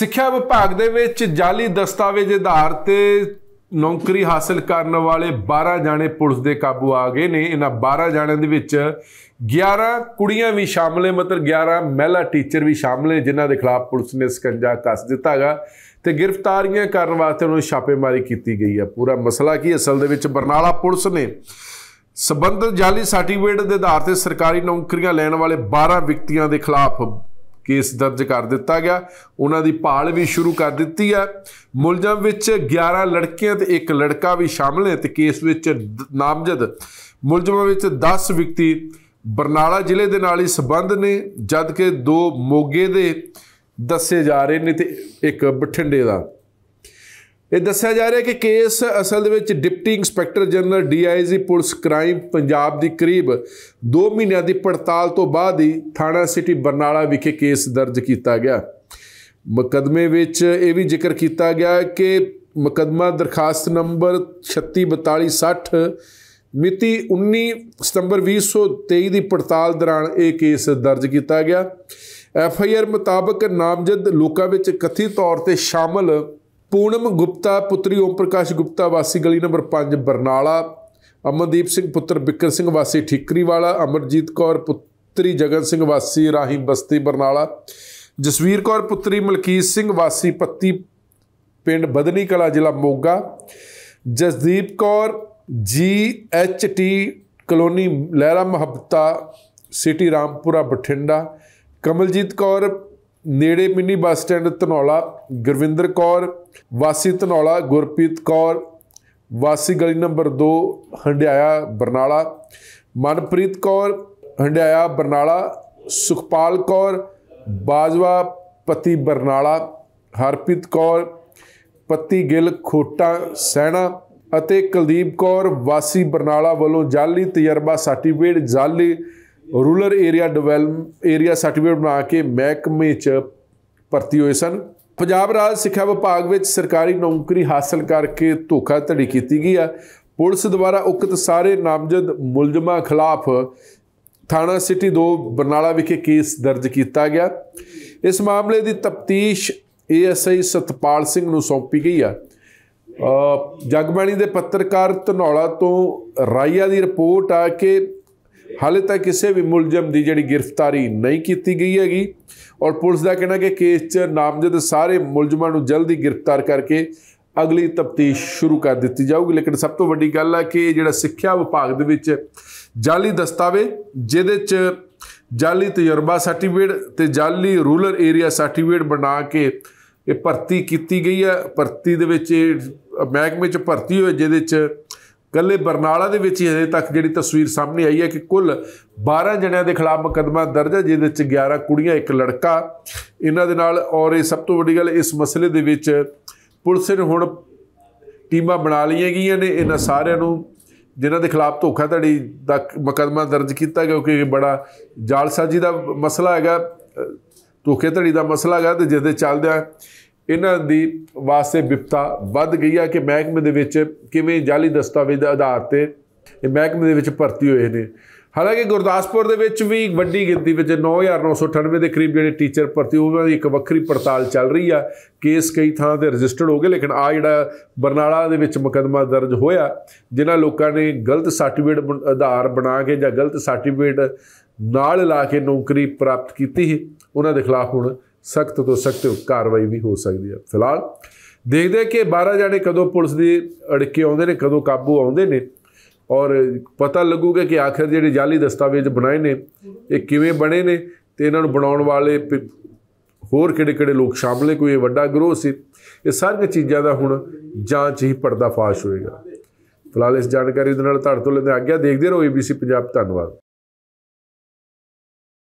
ਸਿੱਖਿਆ ਵਿਭਾਗ ਦੇ ਵਿੱਚ ਜਾਲੀ ਦਸਤਾਵੇਜ਼ ਆਧਾਰ ਤੇ ਨੌਕਰੀ ਹਾਸਲ ਕਰਨ ਵਾਲੇ 12 ਜਾਣੇ ਪੁਲਿਸ ਦੇ ਕਾਬੂ ਆ ਗਏ ਨੇ ਇਹਨਾਂ 12 ਜਾਣਿਆਂ ਦੇ ਵਿੱਚ 11 ਕੁੜੀਆਂ ਵੀ ਸ਼ਾਮਲ ਨੇ ਮਤਲਬ 11 ਮਹਿਲਾ ਟੀਚਰ ਵੀ ਸ਼ਾਮਲ ਨੇ ਜਿਨ੍ਹਾਂ ਦੇ ਖਿਲਾਫ ਪੁਲਿਸ ਨੇ ਸਕੰਜਾ ਕੱਸ ਦਿੱਤਾਗਾ ਤੇ ਗ੍ਰਿਫਤਾਰੀਆਂ ਕਰਨ ਵਾਸਤੇ ਉਹਨਾਂ ਨੂੰ ਛਾਪੇਮਾਰੀ ਕੀਤੀ ਗਈ ਹੈ ਪੂਰਾ ਮਸਲਾ ਕੀ ਅਸਲ ਦੇ ਵਿੱਚ ਬਰਨਾਲਾ ਪੁਲਿਸ ਨੇ ਸਬੰਧਤ ਜਾਲੀ ਸਰਟੀਫਿਕੇਟ ਦੇ ਆਧਾਰ ਤੇ ਸਰਕਾਰੀ ਨੌਕਰੀਆਂ ਲੈਣ ਵਾਲੇ 12 ਵਿਅਕਤੀਆਂ ਦੇ ਖਿਲਾਫ ਕੇਸ ਦਰਜ ਕਰ ਦਿੱਤਾ ਗਿਆ ਉਹਨਾਂ ਦੀ ਭਾਲ ਵੀ ਸ਼ੁਰੂ ਕਰ ਦਿੱਤੀ ਹੈ ਮੁਲਜ਼ਮ ਵਿੱਚ 11 ਲੜਕੀਆਂ ਤੇ ਇੱਕ ਲੜਕਾ ਵੀ ਸ਼ਾਮਲ ਹੈ ਤੇ ਕੇਸ ਵਿੱਚ ਨਾਮਜ਼ਦ ਮੁਲਜ਼ਮਾਂ ਵਿੱਚ 10 ਵਿਅਕਤੀ ਬਰਨਾਲਾ ਜ਼ਿਲ੍ਹੇ ਦੇ ਨਾਲ ਹੀ ਸਬੰਧ ਨੇ ਜਦਕਿ ਦੋ ਮੋਗੇ ਦੇ ਦੱਸੇ ਜਾ ਰਹੇ ਨੇ ਤੇ ਇੱਕ ਬਠਿੰਡੇ ਦਾ ਇਹ ਦੱਸਿਆ ਜਾ ਰਿਹਾ ਕਿ ਕੇਸ ਅਸਲ ਦੇ ਵਿੱਚ deputy inspector general DIG police crime Punjab ਦੀ ਕਰੀਬ 2 ਮਹੀਨਿਆਂ ਦੀ ਪੜਤਾਲ ਤੋਂ ਬਾਅਦ ਹੀ ਥਾਣਾ ਸਿਟੀ ਬਰਨਾਲਾ ਵਿਖੇ ਕੇਸ ਦਰਜ ਕੀਤਾ ਗਿਆ ਮੁਕਦਮੇ ਵਿੱਚ ਇਹ ਵੀ ਜ਼ਿਕਰ ਕੀਤਾ ਗਿਆ ਕਿ ਮੁਕਦਮਾ ਦਰਖਾਸਤ ਨੰਬਰ 364260 ਮਿਤੀ 19 ਸਤੰਬਰ 2023 ਦੀ ਪੜਤਾਲ ਦੌਰਾਨ ਇਹ ਕੇਸ ਦਰਜ ਕੀਤਾ ਗਿਆ ਐਫਆਈਆਰ ਮੁਤਾਬਕ ਨਾਮਜ਼ਦ ਲੋਕਾਂ ਵਿੱਚ ਕਥਿਤ ਤੌਰ ਤੇ ਸ਼ਾਮਲ ਪੂਨਮ ਗੁਪਤਾ ਪੁੱਤਰੀ ਓਮ ਪ੍ਰਕਾਸ਼ ਗੁਪਤਾ ਵਾਸੀ ਗਲੀ ਨੰਬਰ 5 ਬਰਨਾਲਾ ਅਮਨਦੀਪ ਸਿੰਘ ਪੁੱਤਰ ਬਿੱਕਰ ਸਿੰਘ ਵਾਸੀ ਠਿਕਰੀਵਾਲਾ ਅਮਰਜੀਤ ਕੌਰ ਪੁੱਤਰੀ ਜਗਨ ਸਿੰਘ ਵਾਸੀ ਰਾਹੀ ਬਸਤੀ ਬਰਨਾਲਾ ਜਸਵੀਰ ਕੌਰ ਪੁੱਤਰੀ ਮਲਕੀਤ ਸਿੰਘ ਵਾਸੀ ਪੱਤੀ ਪਿੰਡ ਬਦਨੀ ਕਲਾ ਜ਼ਿਲ੍ਹਾ Moga Jasdeep Kaur G H T colony Lehra Mohabbat city Rampura Bathinda Kamaljit Kaur ਨੇੜੇ mini bus stand Tanaula Gurwinder Kaur ਵਾਸੀ ਤਨੌਲਾ ਗੁਰਪ੍ਰੀਤ ਕੌਰ ਵਾਸੀ ਗਲੀ ਨੰਬਰ 2 ਹੰਡਿਆਇਆ ਬਰਨਾਲਾ ਮਨਪ੍ਰੀਤ ਕੌਰ ਹੰਡਿਆਇਆ ਬਰਨਾਲਾ ਸੁਖਪਾਲ ਕੌਰ ਬਾਜਵਾ ਪਤੀ ਬਰਨਾਲਾ ਹਰਪ੍ਰੀਤ ਕੌਰ ਪਤੀ ਗਿੱਲ ਖੋਟਾ ਸੈਣਾ ਅਤੇ ਕੁਲਦੀਪ ਕੌਰ ਵਾਸੀ ਬਰਨਾਲਾ ਵੱਲੋਂ ਜਾਲੀ ਤਜਰਬਾ ਸਰਟੀਫਿਕੇਟ ਜਾਲੀ rural area develop area certificate ਬਣਾ ਕੇ ਮਹਿਕਮੇ 'ਚ ਭਰਤੀ ਹੋਏ ਸਨ ਪੰਜਾਬ ਰਾਜ ਸਿੱਖਿਆ ਵਿਭਾਗ ਵਿੱਚ ਸਰਕਾਰੀ ਨੌਕਰੀ ਹਾਸਲ ਕਰਕੇ ਧੋਖਾਧੜੀ ਕੀਤੀ ਗਈ ਆ ਪੁਲਿਸ ਦੁਆਰਾ ਉਕਤ ਸਾਰੇ ਨਾਮਜ਼ਦ ਮੁਲਜ਼ਮਾਂ ਖਿਲਾਫ ਥਾਣਾ ਸਿਟੀ 2 ਬਰਨਾਲਾ ਵਿਖੇ ਕੇਸ ਦਰਜ ਕੀਤਾ ਗਿਆ ਇਸ ਮਾਮਲੇ ਦੀ ਤਫਤੀਸ਼ ਏਐਸਆਈ ਸਤਪਾਲ ਸਿੰਘ ਨੂੰ ਸੌਂਪੀ ਗਈ ਆ ਜਗਬਾਣੀ ਦੇ ਪੱਤਰਕਾਰ ਧਨੌਲਾ ਤੋਂ ਰਾਇਆ ਦੀ ਰਿਪੋਰਟ ਆ ਕਿ ਹਾਲੇ ਤੱਕ ਕਿਸੇ ਵੀ ਮੁਲਜ਼ਮ ਦੀ ਜਿਹੜੀ ਗ੍ਰਿਫਤਾਰੀ ਨਹੀਂ ਕੀਤੀ ਗਈ ਹੈਗੀ ਔਰ ਪੁਲਿਸ ਦਾ ਕਹਿਣਾ ਕਿ ਕੇਸ 'ਚ ਨਾਮਜ਼ਦ ਸਾਰੇ ਮੁਲਜ਼ਮਾਂ ਨੂੰ ਜਲਦੀ ਗ੍ਰਿਫਤਾਰ ਕਰਕੇ ਅਗਲੀ ਤਫਤੀਸ਼ ਸ਼ੁਰੂ ਕਰ ਦਿੱਤੀ ਜਾਊਗੀ ਲੇਕਿਨ ਸਭ ਤੋਂ ਵੱਡੀ ਗੱਲ ਹੈ ਕਿ ਜਿਹੜਾ ਸਿੱਖਿਆ ਵਿਭਾਗ ਦੇ ਵਿੱਚ ਜਾਲੀ ਦਸਤਾਵੇਜ਼ ਜਿਹਦੇ 'ਚ ਜਾਲੀ ਤਜਰਬਾ ਸਰਟੀਫਿਕੇਟ ਤੇ ਜਾਲੀ ਰੂਰਲ ਏਰੀਆ ਸਰਟੀਫਿਕੇਟ ਬਣਾ ਕੇ ਇਹ ਭਰਤੀ ਕੀਤੀ ਗਈ ਹੈ ਭਰਤੀ ਦੇ ਵਿੱਚ ਇਹ ਮਹਿਕਮੇ 'ਚ ਭਰਤੀ ਹੋਏ ਜਿਹਦੇ 'ਚ ਕੱਲੇ ਬਰਨਾਲਾ ਦੇ ਵਿੱਚ ਹੀ ਹਜੇ ਤੱਕ ਜਿਹੜੀ ਤਸਵੀਰ ਸਾਹਮਣੇ ਆਈ ਹੈ ਕਿ ਕੁੱਲ 12 ਜਣਿਆਂ ਦੇ ਖਿਲਾਫ ਮੁਕਦਮਾ ਦਰਜ ਹੈ ਜਿਹਦੇ ਵਿੱਚ 11 ਕੁੜੀਆਂ ਇੱਕ ਲੜਕਾ ਇਹਨਾਂ ਦੇ ਨਾਲ ਔਰ ਇਹ ਸਭ ਤੋਂ ਵੱਡੀ ਗੱਲ ਇਸ ਮਸਲੇ ਦੇ ਵਿੱਚ ਪੁਲਿਸ ਨੇ ਹੁਣ ਟੀਮਾਂ ਬਣਾ ਲਈਆਂ ਗਈਆਂ ਨੇ ਇਹਨਾਂ ਸਾਰਿਆਂ ਨੂੰ ਜਿਨ੍ਹਾਂ ਦੇ ਖਿਲਾਫ ਧੋਖਾਧੜੀ ਦਾ ਮੁਕਦਮਾ ਦਰਜ ਕੀਤਾ ਗਿਆ ਕਿਉਂਕਿ ਇਹ ਬੜਾ ਜਾਲਸਾਜੀ ਦਾ ਮਸਲਾ ਹੈਗਾ ਧੋਖੇਧੜੀ ਦਾ ਮਸਲਾ ਹੈਗਾ ਤੇ ਜਿਸ ਦੇ ਚੱਲਦਿਆਂ ਇਹਨਾਂ ਦੀ ਵਾਸਤੇ ਵਿਪਤਾ ਵੱਧ ਗਈ ਆ ਕਿ ਮਹਿਕਮੇ ਦੇ ਵਿੱਚ ਕਿਵੇਂ ਜਾਲੀ ਦਸਤਾਵੇਜ਼ ਦੇ ਆਧਾਰ ਤੇ ਇਹ ਮਹਿਕਮੇ ਦੇ ਵਿੱਚ ਭਰਤੀ ਹੋਏ ਨੇ ਹਾਲਾਂਕਿ ਗੁਰਦਾਸਪੁਰ ਦੇ ਵਿੱਚ ਵੀ ਵੱਡੀ ਗਿਣਤੀ ਵਿੱਚ 9998 ਦੇ ਕਰੀਬ ਜਿਹੜੇ ਟੀਚਰ ਭਰਤੀ ਉਹਨਾਂ ਦੀ ਇੱਕ ਵੱਖਰੀ ਪੜਤਾਲ ਚੱਲ ਰਹੀ ਆ ਕੇਸ ਕਈ ਥਾਂ ਤੇ ਰਜਿਸਟਰਡ ਹੋ ਗਏ ਲੇਕਿਨ ਆ ਜਿਹੜਾ ਬਰਨਾਲਾ ਦੇ ਵਿੱਚ ਮੁਕਦਮਾ ਦਰਜ ਹੋਇਆ ਜਿਨ੍ਹਾਂ ਲੋਕਾਂ ਨੇ ਗਲਤ ਸਰਟੀਫਿਕੇਟ ਆਧਾਰ ਬਣਾ ਕੇ ਜਾਂ ਗਲਤ ਸਰਟੀਫਿਕੇਟ ਨਾਲ ਲਾ ਕੇ ਨੌਕਰੀ ਪ੍ਰਾਪਤ ਕੀਤੀ ਸੀ ਉਹਨਾਂ ਦੇ ਖਿਲਾਫ ਹੁਣ ਸਖਤ ਤੋਂ ਸਖਤ ਕਾਰਵਾਈ ਵੀ ਹੋ ਸਕਦੀ ਹੈ ਫਿਲਹਾਲ ਦੇਖਦੇ ਕਿ 12 ਜਾਣੇ ਕਦੋਂ ਪੁਲਿਸ ਦੇ ਅੜਕੇ ਆਉਂਦੇ ਨੇ ਕਦੋਂ ਕਾਬੂ ਆਉਂਦੇ ਨੇ ਔਰ ਪਤਾ ਲੱਗੂਗਾ ਕਿ ਆਖਰ ਜਿਹੜੇ ਜਾਲੀ ਦਸਤਾਵੇਜ਼ ਬਣਾਏ ਨੇ ਇਹ ਕਿਵੇਂ ਬਣੇ ਨੇ ਤੇ ਇਹਨਾਂ ਨੂੰ ਬਣਾਉਣ ਵਾਲੇ ਹੋਰ ਕਿਹੜੇ-ਕਿਹੜੇ ਲੋਕ ਸ਼ਾਮਲੇ ਕੋਈ ਵੱਡਾ ਗਰੋਹ ਸੀ ਇਹ ਸਾਰੀਆਂ ਚੀਜ਼ਾਂ ਦਾ ਹੁਣ ਜਾਂਚ ਹੀ ਪਰਦਾਫਾਸ਼ ਹੋਏਗਾ ਫਿਲਹਾਲ ਇਸ ਜਾਣਕਾਰੀ ਦੇ ਨਾਲ ਤੁਹਾਡੇ ਤੋਂ ਲੈਂਦੇ ਆਗਿਆ ਦੇਖਦੇ ਰਹੋ ABC ਪੰਜਾਬ ਧੰਨਵਾਦ